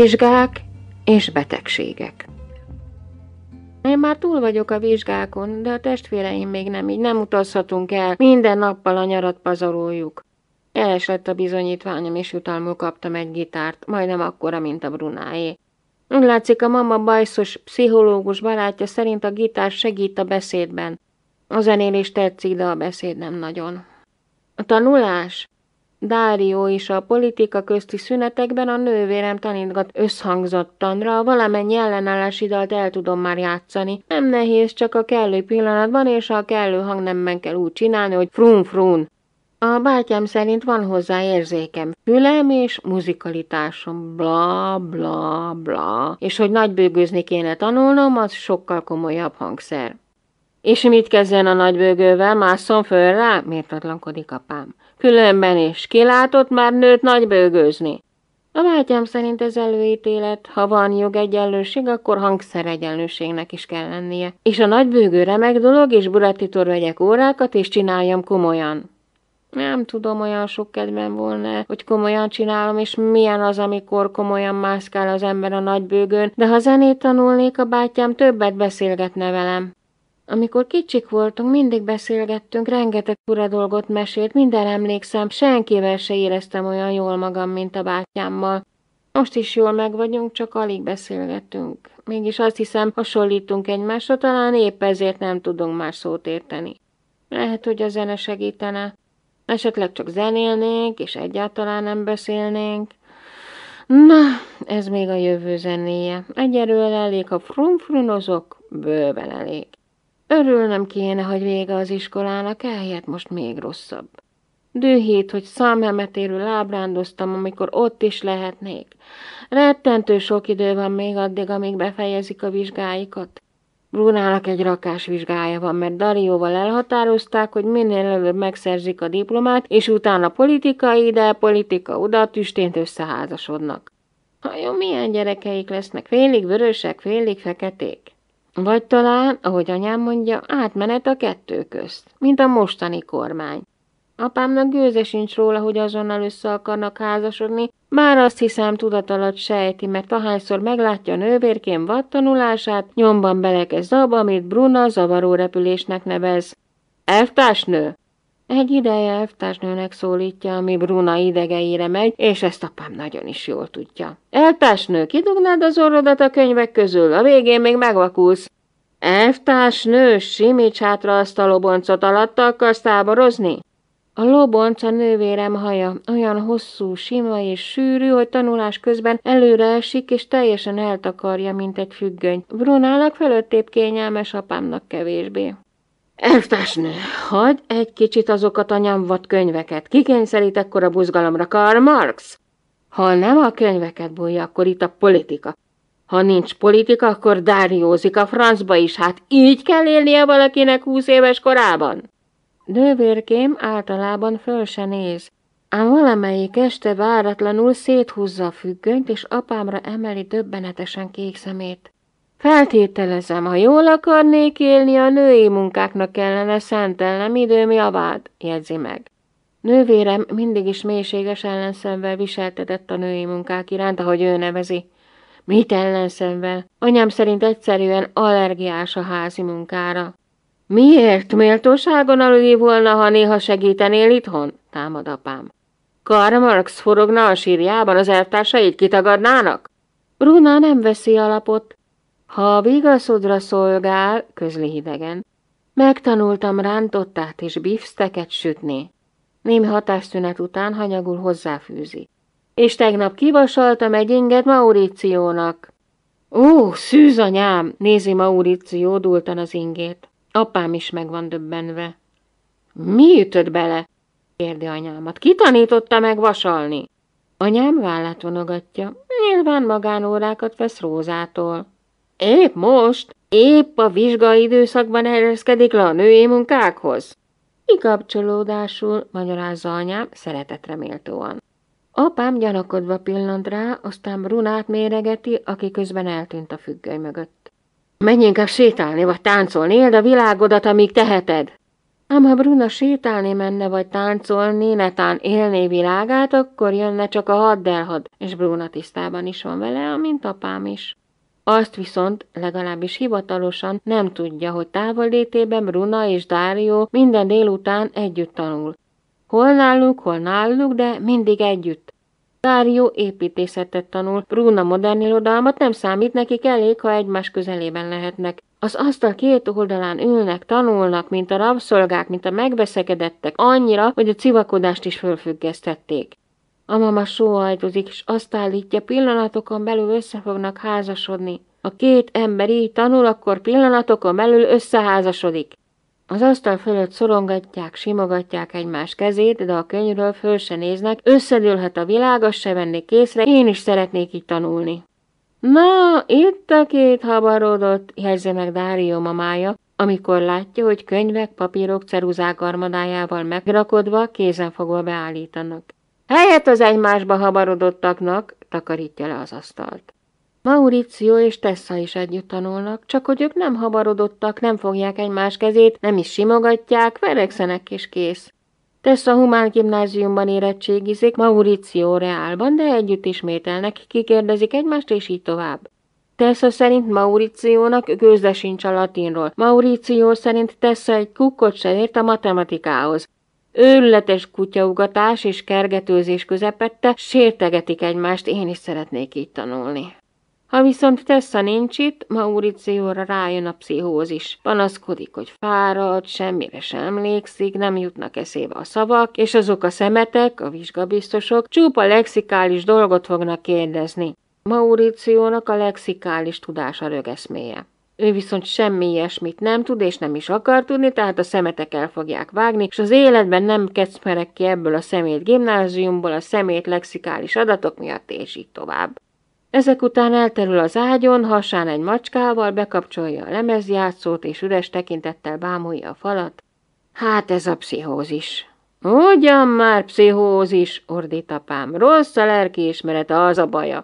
Vizsgák és betegségek. Én már túl vagyok a vizsgákon, de a testvéreim még nem így, nem utazhatunk el, minden nappal a nyarat pazaroljuk. Elesett a bizonyítványom, és jutalmul kaptam egy gitárt, majdnem akkora, mint a Brunáé. Úgy látszik, a mama bajszos pszichológus barátja szerint a gitár segít a beszédben. A zenélés tetszik, de a beszéd nem nagyon. A tanulás? Dárió is a politika közti szünetekben a nővérem tanítgat összhangzottanra, valamennyi ellenállási dalt el tudom már játszani. Nem nehéz, csak a kellő pillanatban és a kellő hangnemben kell úgy csinálni, hogy frun-frun. A bátyám szerint van hozzá érzékem, fülem és muzikalitásom, bla, bla, bla, és hogy nagybőgőzni kéne tanulnom, az sokkal komolyabb hangszer. És mit kezdjen a nagybőgővel, másszon föl rá? mértatlankodik apám. Különben is, ki látott már nőt nagybőgőzni? A bátyám szerint ez előítélet, ha van jogegyenlőség, akkor hangszeregyenlőségnek is kell lennie. És a nagybőgő remek dolog, és buratitor vegyek órákat, és csináljam komolyan. Nem tudom, olyan sok kedvem volna, hogy komolyan csinálom, és milyen az, amikor komolyan mászkál az ember a nagybőgőn, de ha zenét tanulnék, a bátyám többet beszélgetne velem. Amikor kicsik voltunk, mindig beszélgettünk, rengeteg fura dolgot mesélt, minden emlékszem, senkivel se éreztem olyan jól magam, mint a bátyámmal. Most is jól meg vagyunk, csak alig beszélgetünk. Mégis azt hiszem, hasonlítunk egymásra, talán épp ezért nem tudunk más szót érteni. Lehet, hogy a zene segítene. Esetleg csak zenélnénk, és egyáltalán nem beszélnénk. Na, ez még a jövő zenéje. Egyelőre elég, ha frumfrunozok, bőven elég. Örülnem kéne, hogy vége az iskolának, ehelyett most még rosszabb. Dühít, hogy számhemetérű lábrándoztam, amikor ott is lehetnék. Rettentő sok idő van még addig, amíg befejezik a vizsgáikat. Brunának egy rakás vizsgája van, mert Darióval elhatározták, hogy minél előbb megszerzik a diplomát, és utána politika ide, politika oda, tüstént összeházasodnak. Hajó, milyen gyerekeik lesznek, félig vörösek, félig feketék? Vagy talán, ahogy anyám mondja, átmenet a kettő közt, mint a mostani kormány. Apámnak gőze sincs róla, hogy azonnal össze akarnak házasodni, már azt hiszem tudat alatt sejti, mert ahányszor meglátja a nővérkém vad tanulását, nyomban belekezd abba, amit Bruna zavaró repülésnek nevez. Elvtársnő! Egy ideje elvtársnőnek szólítja, ami Bruna idegeire megy, és ezt apám nagyon is jól tudja. Elvtársnő, kidugnád az orrodat a könyvek közül, a végén még megvakulsz. Elvtársnő, simíts hátra azt a loboncot, alatta akarsz táborozni? A lobonc a nővérem haja, olyan hosszú, sima és sűrű, hogy tanulás közben előre esik, és teljesen eltakarja, mint egy függöny. Brunának fölöttébb kényelmes, apámnak kevésbé. Elvtársnő, hagyd egy kicsit azokat a nyomvat könyveket. Kikényszerít a buzgalomra Karl Marx? Ha nem a könyveket bújja, akkor itt a politika. Ha nincs politika, akkor dáriózik a francba is. Hát így kell élnie valakinek húsz éves korában. Nővérkém általában föl se néz, ám valamelyik este váratlanul széthúzza a függönyt, és apámra emeli döbbenetesen kék szemét. Feltételezem, ha jól akarnék élni, a női munkáknak kellene szentelnem időm javát, jegyzi meg. Nővérem mindig is mélységes ellenszemvel viseltetett a női munkák iránt, ahogy ő nevezi. Mit ellenszemvel? Anyám szerint egyszerűen allergiás a házi munkára. Miért méltóságon aludni volna, ha néha segítenél itthon? támad apám. Karl Marx forogna a sírjában, az eltársait kitagadnának? Runa nem veszi alapot, ha a vigaszodra szolgál, közli hidegen, megtanultam rántottát és bifszteket sütni. Némi hatásszünet után hanyagul hozzáfűzi. És tegnap kivasaltam egy inget Mauríciónak. Ó, szűzanyám, nézi Mauríció dultan az ingét. Apám is meg van döbbenve. Mi ütött bele? kérdi anyámat. Ki tanította meg vasalni? Anyám vállát vonogatja. Nyilván magánórákat vesz Rózától. Épp most, épp a vizsgai időszakban ereszkedik le a női munkákhoz. Kikapcsolódásul, magyarázza anyám, szeretetre méltóan. Apám gyanakodva pillant rá, aztán Brunát méregeti, aki közben eltűnt a függöny mögött. Menj inkább sétálni, vagy táncolni, éld a világodat, amíg teheted! Ám ha Bruna sétálni menne, vagy táncolni, netán élné világát, akkor jönne csak a hadd elhad, és Bruna tisztában is van vele, amint apám is. Azt viszont legalábbis hivatalosan nem tudja, hogy távollétében Bruna és Dário minden délután együtt tanul. Hol náluk, hol náluk, de mindig együtt. Dário építészetet tanul, Bruna modern irodalmat nem számít, nekik elég, ha egymás közelében lehetnek. Az asztal két oldalán ülnek, tanulnak, mint a rabszolgák, mint a megbeszekedettek, annyira, hogy a civakodást is fölfüggesztették. A mama sóhajtozik, és azt állítja, pillanatokon belül össze fognak házasodni. A két ember így tanul, akkor pillanatokon belül összeházasodik. Az asztal fölött szorongatják, simogatják egymás kezét, de a könyvről föl se néznek, összedőlhet a világ, azt se venni készre, én is szeretnék így tanulni. Na, itt a két habarodott, jegyzi meg Dárió mamája, amikor látja, hogy könyvek, papírok ceruzák armadájával megrakodva fogva beállítanak. Helyet az egymásba habarodottaknak takarítja le az asztalt. Mauricio és Tessa is együtt tanulnak, csak hogy ők nem habarodottak, nem fogják egymás kezét, nem is simogatják, verekszenek és kész. Tessa humán gimnáziumban érettségizik, Mauricio reálban, de együtt ismételnek, kikérdezik egymást és így tovább. Tessa szerint Mauriciónak gőzde sincs a latinról. Mauricio szerint Tessa egy kukkot se ért a matematikához. Őrületes kutyaugatás és kergetőzés közepette sértegetik egymást, én is szeretnék így tanulni. Ha viszont Tessa nincs itt, Mauricióra rájön a pszichózis. Panaszkodik, hogy fáradt, semmire sem emlékszik, nem jutnak eszébe a szavak, és azok a szemetek, a vizsgabiztosok csupa lexikális dolgot fognak kérdezni. Mauriciónak a lexikális tudása rögeszméje. Ő viszont semmi ilyesmit nem tud, és nem is akar tudni, tehát a szemetek el fogják vágni, és az életben nem kecmerek ki ebből a szemét gimnáziumból, a szemét lexikális adatok miatt, és így tovább. Ezek után elterül az ágyon, hasán egy macskával, bekapcsolja a lemezjátszót, és üres tekintettel bámulja a falat. Hát ez a pszichózis. Ugyan már pszichózis, ordít apám. Rossz a lelkiismerete, az a baja.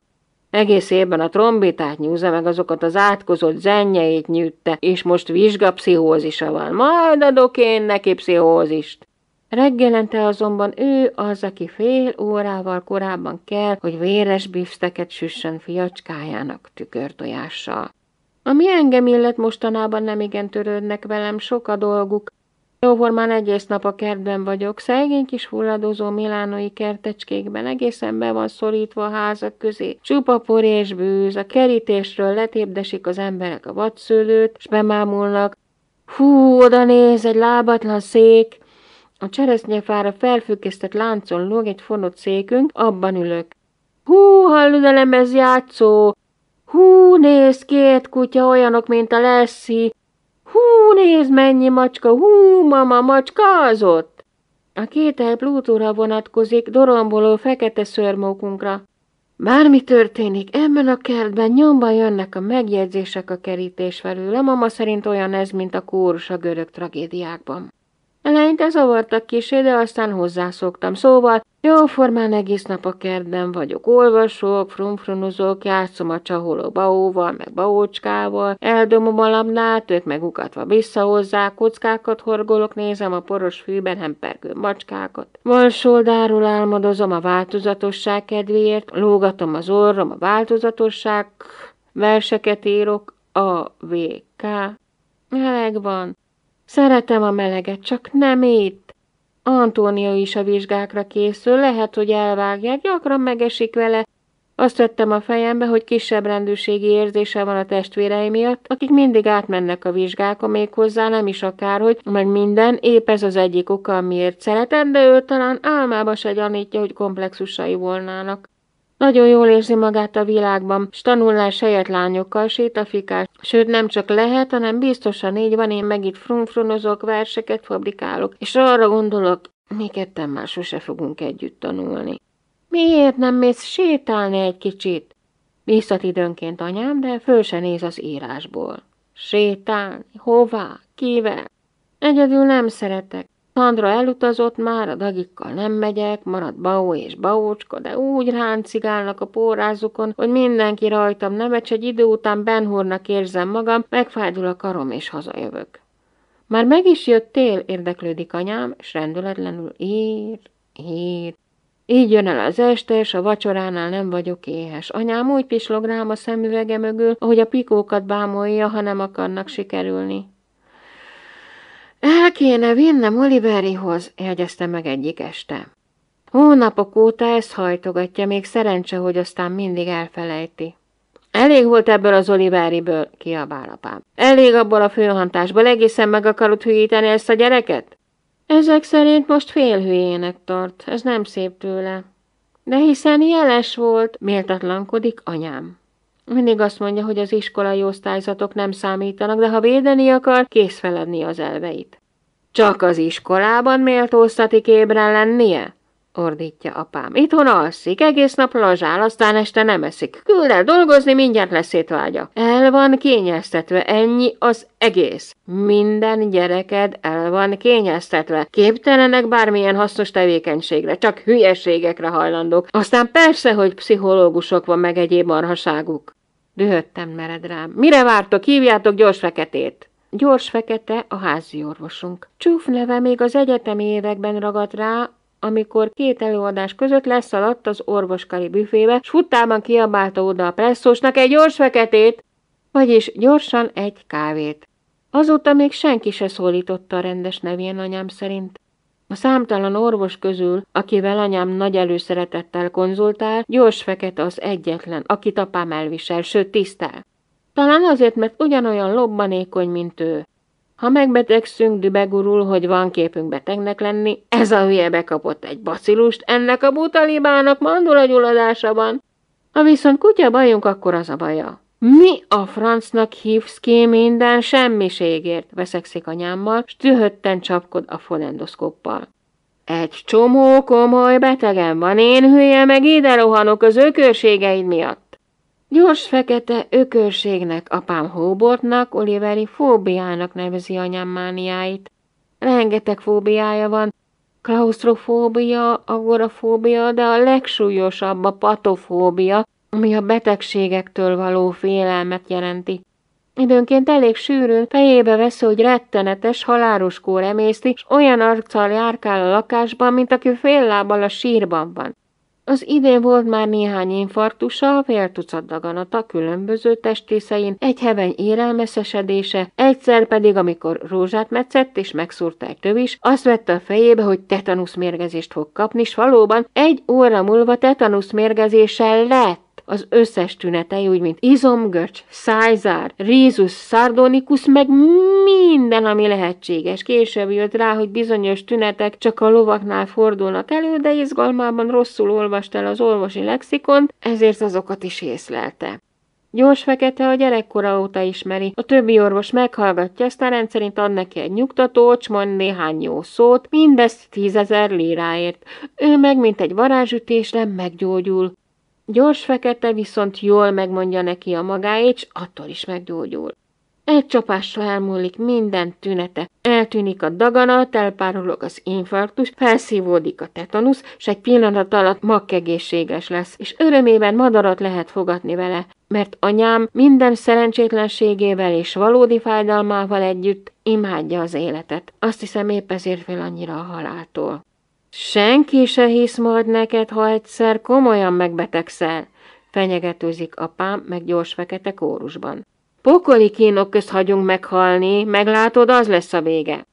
Egész évben a trombitát nyúzza meg azokat az átkozott zennyeit nyűtte, és most pszichózisa van. Majd adok én neki pszichózist. Reggelente azonban ő az, aki fél órával korábban kell, hogy véres bifsteket süssön fiacskájának tükörtojással. Ami engem illet mostanában nem igen törődnek velem, sok a dolguk, Jóformán egész nap a kertben vagyok, szegény kis hulladozó milánoi kertecskékben egészen be van szorítva a házak közé. Csupa por és bűz, a kerítésről letépdesik az emberek a vadszőlőt, s bemámulnak. Hú, oda néz, egy lábatlan szék! A cseresznyefára felfüggesztett láncon lóg egy fonott székünk, abban ülök. Hú, hallod, nem ez játszó! Hú, néz, két kutya olyanok, mint a Leszi! Hú, nézd mennyi macska, hú, mama, macska az ott! A el Plutóra vonatkozik, doromboló fekete szörmókunkra. Bármi történik, ebben a kertben nyomban jönnek a megjegyzések a kerítés felül. A mama szerint olyan ez, mint a kórus a görög tragédiákban. Eleinte zavartak kisé, de aztán hozzászoktam. Szóval Jóformán egész nap a kertben vagyok, olvasok, frumfronozok, játszom a csaholó baóval, meg baócskával, eldomom a labnát, ők megukatva visszahozzák, kockákat horgolok, nézem a poros fűben hempergő macskákat. Valsoldáról álmodozom a változatosság kedvéért, lógatom az orrom a változatosság, verseket írok, a vk Meleg van. Szeretem a meleget, csak nem itt. Antónia is a vizsgákra készül, lehet, hogy elvágják, gyakran megesik vele. Azt vettem a fejembe, hogy kisebb rendőrségi érzése van a testvérei miatt, akik mindig átmennek a vizsgákon, még hozzá nem is akárhogy, meg minden, épp ez az egyik oka, miért szeretem, de ő talán álmába se gyanítja, hogy komplexusai volnának. Nagyon jól érzi magát a világban, s tanulná saját lányokkal sétafikás. Sőt, nem csak lehet, hanem biztosan így van, én meg itt frunfrunozok, verseket fabrikálok, és arra gondolok, mi ketten már sose fogunk együtt tanulni. Miért nem mész sétálni egy kicsit? Visszat időnként anyám, de föl se néz az írásból. Sétálni? Hová? Kivel? Egyedül nem szeretek. Sandra elutazott már, a dagikkal nem megyek, marad Bau és Baócska, de úgy ráncigálnak a pórázukon, hogy mindenki rajtam nevet, egy idő után Benhurnak érzem magam, megfájdul a karom és hazajövök. Már meg is jött tél, érdeklődik anyám, és rendületlenül ír, ír. Így jön el az este, és a vacsoránál nem vagyok éhes. Anyám úgy pislog rám a szemüvege mögül, ahogy a pikókat bámolja, ha nem akarnak sikerülni. El kéne vinnem Oliverihoz, jegyezte meg egyik este. Hónapok óta ezt hajtogatja, még szerencse, hogy aztán mindig elfelejti. Elég volt ebből az Oliveriből, kiabál apám. Elég abból a főhantásból, egészen meg akarod hülyíteni ezt a gyereket? Ezek szerint most hülyének tart, ez nem szép tőle. De hiszen jeles volt, méltatlankodik anyám. Mindig azt mondja, hogy az iskolai osztályzatok nem számítanak, de ha védeni akar, kész feladni az elveit. Csak az iskolában méltóztatik ébren lennie? ordítja apám. Itthon alszik, egész nap lazsál, aztán este nem eszik. Küld el dolgozni, mindjárt lesz étvágya. El van kényeztetve, ennyi az egész. Minden gyereked el van kényeztetve. Képtelenek bármilyen hasznos tevékenységre, csak hülyeségekre hajlandók. Aztán persze, hogy pszichológusok van meg egyéb marhaságuk. Dühöttem mered rám. Mire vártok? Hívjátok gyors feketét! Gyors fekete a házi orvosunk. Csúf neve még az egyetemi években ragadt rá, amikor két előadás között leszaladt az orvoskari büfébe, s futtában kiabálta oda a presszósnak egy gyors feketét, vagyis gyorsan egy kávét. Azóta még senki se szólította a rendes nevén anyám szerint. A számtalan orvos közül, akivel anyám nagy előszeretettel konzultál, gyors fekete az egyetlen, akit apám elvisel, sőt tisztel. Talán azért, mert ugyanolyan lobbanékony, mint ő. Ha megbetegszünk, dübegurul, hogy van képünk betegnek lenni, ez a hülye bekapott egy bacilust, ennek a butalibának mandula gyulladása van. Ha viszont kutya bajunk, akkor az a baja. Mi a francnak hívsz ki minden semmiségért? veszekszik anyámmal, s tühötten csapkod a fonendoszkóppal. Egy csomó komoly betegem van, én hülye, meg ide rohanok az ökörségeid miatt. Gyors fekete ökörségnek, apám hóbortnak, Oliveri fóbiának nevezi anyám mániáit. Rengeteg fóbiája van, klaustrofóbia, agorafóbia, de a legsúlyosabb a patofóbia, ami a betegségektől való félelmet jelenti. Időnként elég sűrűn fejébe vesz, hogy rettenetes, halálos kór emészti, és olyan arccal járkál a lakásban, mint aki fél lábbal a sírban van. Az idén volt már néhány infarktusa, fél tucat daganata különböző testrészein, egy heveny érelmeszesedése, egyszer pedig, amikor rózsát meccett és megszúrta egy tövis, azt vette a fejébe, hogy mérgezést fog kapni, és valóban egy óra múlva mérgezéssel lett az összes tünetei, úgy mint izomgöcs, szájzár, rézus, szardonikus meg minden, ami lehetséges. Később jött rá, hogy bizonyos tünetek csak a lovaknál fordulnak elő, de izgalmában rosszul olvast el az orvosi lexikont, ezért azokat is észlelte. Gyors fekete a gyerekkora óta ismeri. A többi orvos meghallgatja, aztán rendszerint ad neki egy nyugtatót, mond néhány jó szót, mindezt tízezer líráért. Ő meg, mint egy varázsütésre meggyógyul. Gyors fekete viszont jól megmondja neki a magáét, s attól is meggyógyul. Egy csapásra elmúlik minden tünete. Eltűnik a daganat, elpárolog az infarktus, felszívódik a tetanusz, s egy pillanat alatt makkegészséges lesz, és örömében madarat lehet fogadni vele, mert anyám minden szerencsétlenségével és valódi fájdalmával együtt imádja az életet. Azt hiszem épp ezért fél annyira a haláltól. Senki se hisz majd neked, ha egyszer komolyan megbetegszel, fenyegetőzik apám meg gyors fekete kórusban. Pokoli kínok közt hagyunk meghalni, meglátod, az lesz a vége.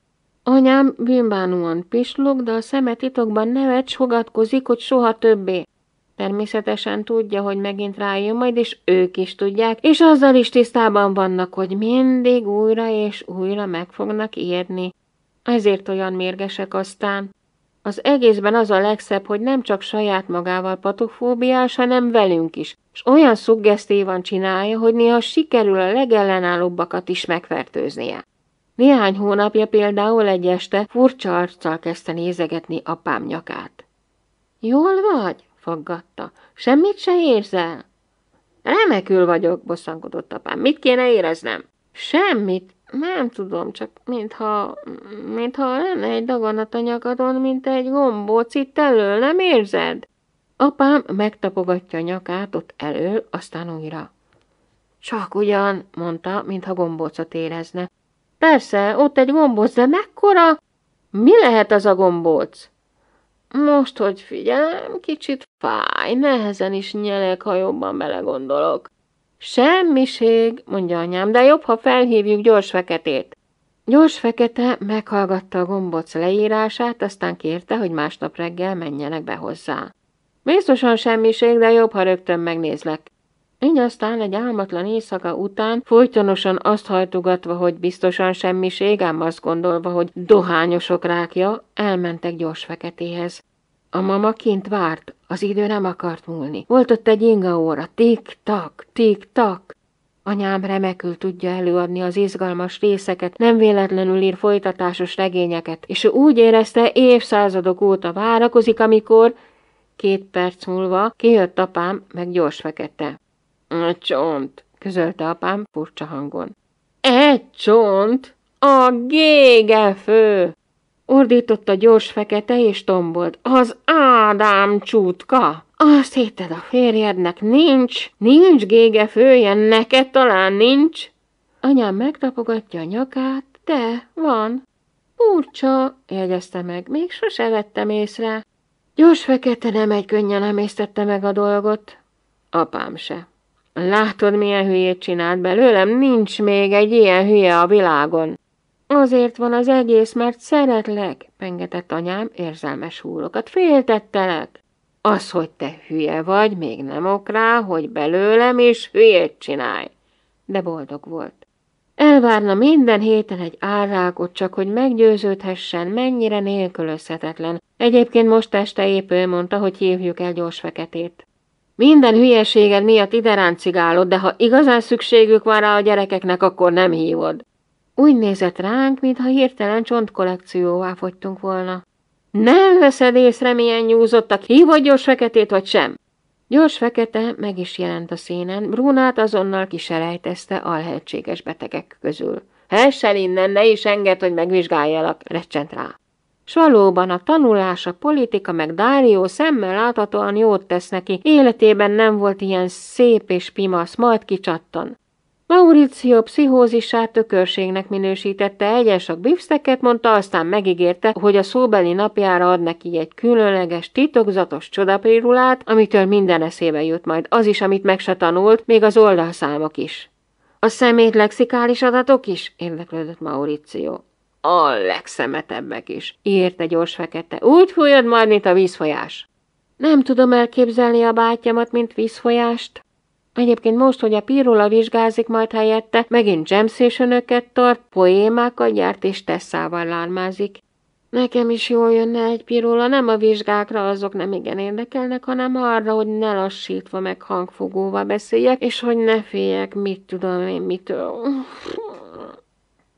Anyám bűnbánóan pislog, de a szeme titokban nevet sogatkozik, hogy soha többé. Természetesen tudja, hogy megint rájön majd, és ők is tudják, és azzal is tisztában vannak, hogy mindig újra és újra meg fognak érni. Ezért olyan mérgesek aztán. Az egészben az a legszebb, hogy nem csak saját magával patofóbiás, hanem velünk is, és olyan szuggesztívan csinálja, hogy néha sikerül a legellenállóbbakat is megfertőznie. Néhány hónapja például egy este furcsa arccal kezdte nézegetni apám nyakát. Jól vagy? faggatta. Semmit se érzel? Remekül vagyok, bosszankodott apám. Mit kéne éreznem? Semmit, nem tudom, csak mintha, mintha lenne egy daganat a nyakadon, mint egy gombóc itt elől, nem érzed? Apám megtapogatja a nyakát ott elől, aztán újra. Csak ugyan, mondta, mintha gombócot érezne. Persze, ott egy gombóc, de mekkora? Mi lehet az a gombóc? Most, hogy figyelem, kicsit fáj, nehezen is nyelek, ha jobban belegondolok. Semmiség, mondja anyám, de jobb, ha felhívjuk gyors feketét. Gyors fekete meghallgatta a gomboc leírását, aztán kérte, hogy másnap reggel menjenek be hozzá. Biztosan semmiség, de jobb, ha rögtön megnézlek. Így aztán egy álmatlan éjszaka után, folytonosan azt hajtogatva, hogy biztosan semmiség, ám azt gondolva, hogy dohányosok rákja, elmentek gyors feketéhez. A mama kint várt, az idő nem akart múlni. Volt ott egy inga óra, tik-tak, tik-tak. Anyám remekül tudja előadni az izgalmas részeket, nem véletlenül ír folytatásos regényeket, és ő úgy érezte, évszázadok óta várakozik, amikor... Két perc múlva kijött apám, meg gyors fekete. Egy csont, közölte apám furcsa hangon. Egy csont? A fő! Ordította gyors fekete és tombolt. Az Ádám csútka! Azt hitted a férjednek nincs, nincs gége fője, neked talán nincs? Anyám megtapogatja a nyakát, de van. Úrcsa, jegyezte meg, még sose vettem észre. Gyors fekete nem egy könnyen emésztette meg a dolgot. Apám se. Látod, milyen hülyét csinált belőlem? Nincs még egy ilyen hülye a világon. Azért van az egész, mert szeretlek, pengetett anyám érzelmes húrokat. Féltettelek. Az, hogy te hülye vagy, még nem ok rá, hogy belőlem is hülyét csinálj. De boldog volt. Elvárna minden héten egy árrákot, csak hogy meggyőződhessen, mennyire nélkülözhetetlen. Egyébként most este épő mondta, hogy hívjuk el gyors feketét. Minden hülyeséged miatt ide ráncigálod, de ha igazán szükségük van rá a gyerekeknek, akkor nem hívod. Úgy nézett ránk, mintha hirtelen csontkollekcióvá fogytunk volna. Nem veszed észre, milyen nyúzottak, hívod gyors feketét vagy sem? Gyors fekete meg is jelent a színen, Brunát azonnal kiselejtezte alhetséges betegek közül. Hessel innen, ne is enged, hogy megvizsgáljalak, recsent rá. S valóban a tanulás, a politika meg Dárió szemmel láthatóan jót tesz neki, életében nem volt ilyen szép és pimasz, majd kicsattan. Mauricio pszichózisát tökörségnek minősítette, egyes a bifszteket mondta, aztán megígérte, hogy a szóbeli napjára ad neki egy különleges, titokzatos csodaprirulát, amitől minden eszébe jut majd, az is, amit meg se tanult, még az oldalszámok is. A szemét lexikális adatok is? érdeklődött Mauricio. A legszemetebbek is, írta gyors fekete. Úgy fújod majd, mint a vízfolyás. Nem tudom elképzelni a bátyamat, mint vízfolyást, Egyébként most, hogy a Pirula vizsgázik majd helyette, megint James és önöket tart, poémákat gyárt és tesszával lármázik. Nekem is jól jönne egy pirula, nem a vizsgákra, azok nem igen érdekelnek, hanem arra, hogy ne lassítva meg hangfogóval beszéljek, és hogy ne féljek, mit tudom én mitől.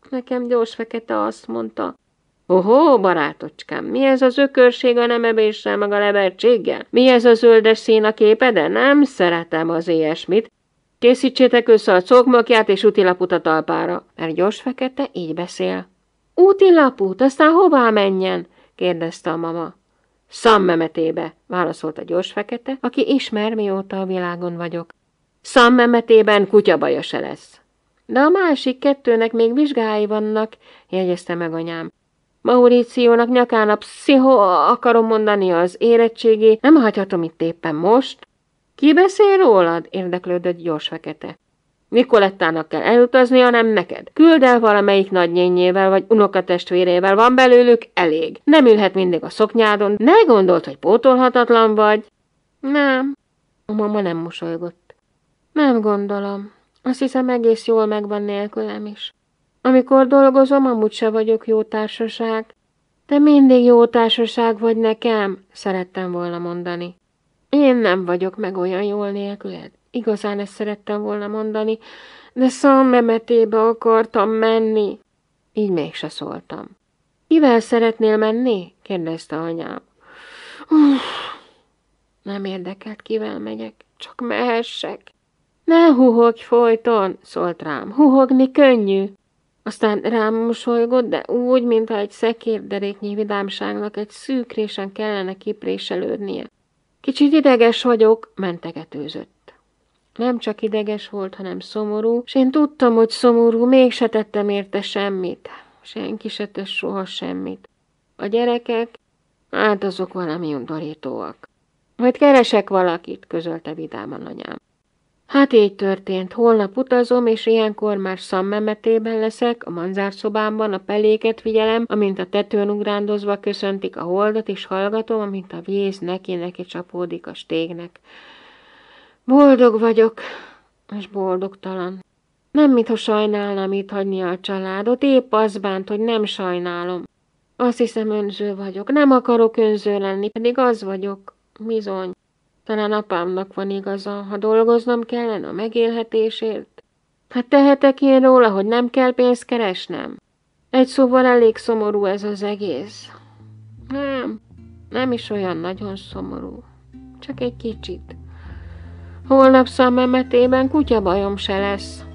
Nekem gyors fekete azt mondta, Ohó, barátocskám, mi ez az ökörség a nemebéssel meg a levertséggel? Mi ez a zöldes szín a képeden? Nem szeretem az ilyesmit. Készítsétek össze a cokmakját és utilaput a talpára, mert gyors fekete így beszél. Útilapút, aztán hová menjen? kérdezte a mama. Szammemetébe, válaszolta gyors fekete, aki ismer, mióta a világon vagyok. Szammemetében kutyabaja se lesz. De a másik kettőnek még vizsgái vannak, jegyezte meg anyám. Mauríciónak nyakán a pszicho akarom mondani az érettségé, nem hagyhatom itt éppen most. Ki beszél rólad? érdeklődött gyors fekete. Nikolettának kell elutazni, hanem neked. Küld el valamelyik nagynényével vagy unokatestvérével, van belőlük elég. Nem ülhet mindig a szoknyádon, ne gondolt, hogy pótolhatatlan vagy. Nem. A mama nem mosolygott. Nem gondolom. Azt hiszem egész jól megvan nélkülem is. Amikor dolgozom, amúgy se vagyok jó társaság. Te mindig jó társaság vagy nekem, szerettem volna mondani. Én nem vagyok meg olyan jól nélküled. Igazán ezt szerettem volna mondani, de szammemetébe akartam menni. Így mégse szóltam. Kivel szeretnél menni? kérdezte anyám. Uff, nem érdekelt, kivel megyek, csak mehessek. Ne huhogj folyton, szólt rám, huhogni könnyű. Aztán rám mosolygott, de úgy, mintha egy szekérderéknyi vidámságnak egy szűkrésen kellene kipréselődnie. Kicsit ideges vagyok, mentegetőzött. Nem csak ideges volt, hanem szomorú, és én tudtam, hogy szomorú, mégse tettem érte semmit. Senki se tesz soha semmit. A gyerekek, hát azok valami undorítóak. Majd keresek valakit, közölte vidáman anyám. Hát így történt. Holnap utazom, és ilyenkor már szammemetében leszek, a manzárszobámban a peléket figyelem, amint a tetőn ugrándozva köszöntik a holdat, és hallgatom, amint a víz neki-neki csapódik a stégnek. Boldog vagyok, és boldogtalan. Nem, mintha sajnálnám itt hagyni a családot, épp az bánt, hogy nem sajnálom. Azt hiszem önző vagyok, nem akarok önző lenni, pedig az vagyok, bizony. Talán apámnak van igaza, ha dolgoznom kellene a megélhetésért. Hát tehetek én róla, hogy nem kell pénzt keresnem? Egy szóval elég szomorú ez az egész. Nem, nem is olyan nagyon szomorú. Csak egy kicsit. Holnap szememetében kutyabajom se lesz.